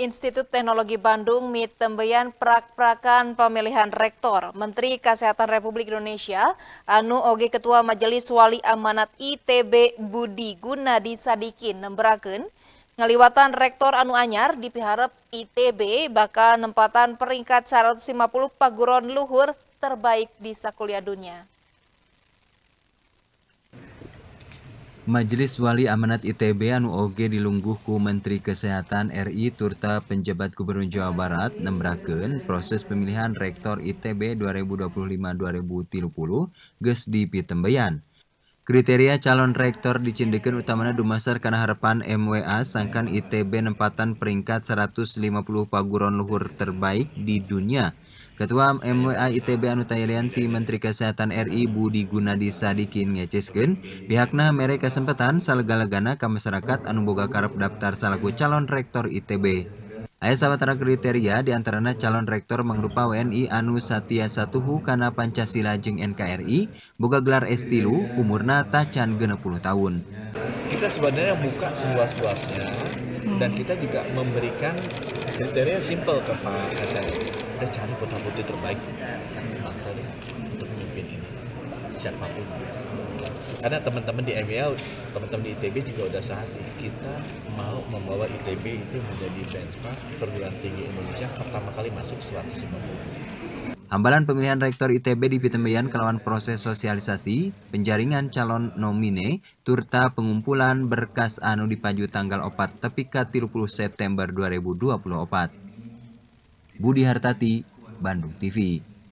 Institut Teknologi Bandung MIT Tembeyan prak-prakan pemilihan rektor. Menteri Kesehatan Republik Indonesia, Anu Oge Ketua Majelis Wali Amanat ITB Budi Gunadi Sadikin nemberaken ngeliwatan rektor anu anyar di piharep ITB bakal nempatan peringkat 150 paguron luhur terbaik di sakulia dunia. Majelis Wali Amanat ITB anu oge dilungguhku Menteri Kesehatan RI turta penjabat Gubernur Jawa Barat nembraken proses pemilihan Rektor ITB 2025-2030 gesdi di Pitembeyan. Kriteria calon rektor dicindekan utamanya dumasar karena harapan MWA sangkan ITB nempatan peringkat 150 paguron luhur terbaik di dunia. Ketua MWA ITB Anu Menteri Kesehatan RI Budi Gunadi Sadikin ngeceskeun pihakna mere kesempatan salgalagana ke masyarakat anu boga karep daftar salaku calon rektor ITB. Ayah sahabatara kriteria diantaranya calon rektor mengrupa WNI Anu Satya Satuhu karena Pancasila jeng NKRI, buka gelar S3, umurna tacan 60 tahun. Kita sebenarnya buka seluas-luasnya hmm. dan kita juga memberikan kriteria simple ke Pak Katari. Kita cari putra putri terbaik bangsa untuk memimpin ini siapapun karena teman-teman di ML, e teman-teman di ITB juga udah saatnya kita mau membawa ITB itu menjadi benchmark perguruan tinggi Indonesia pertama kali masuk 150. Hambalan pemilihan rektor ITB di Pitembeyan kelawan proses sosialisasi, penjaringan calon nomine, turta pengumpulan berkas anu dipaju tanggal 4 tepika 30 September 2024. Budi Hartati, Bandung TV.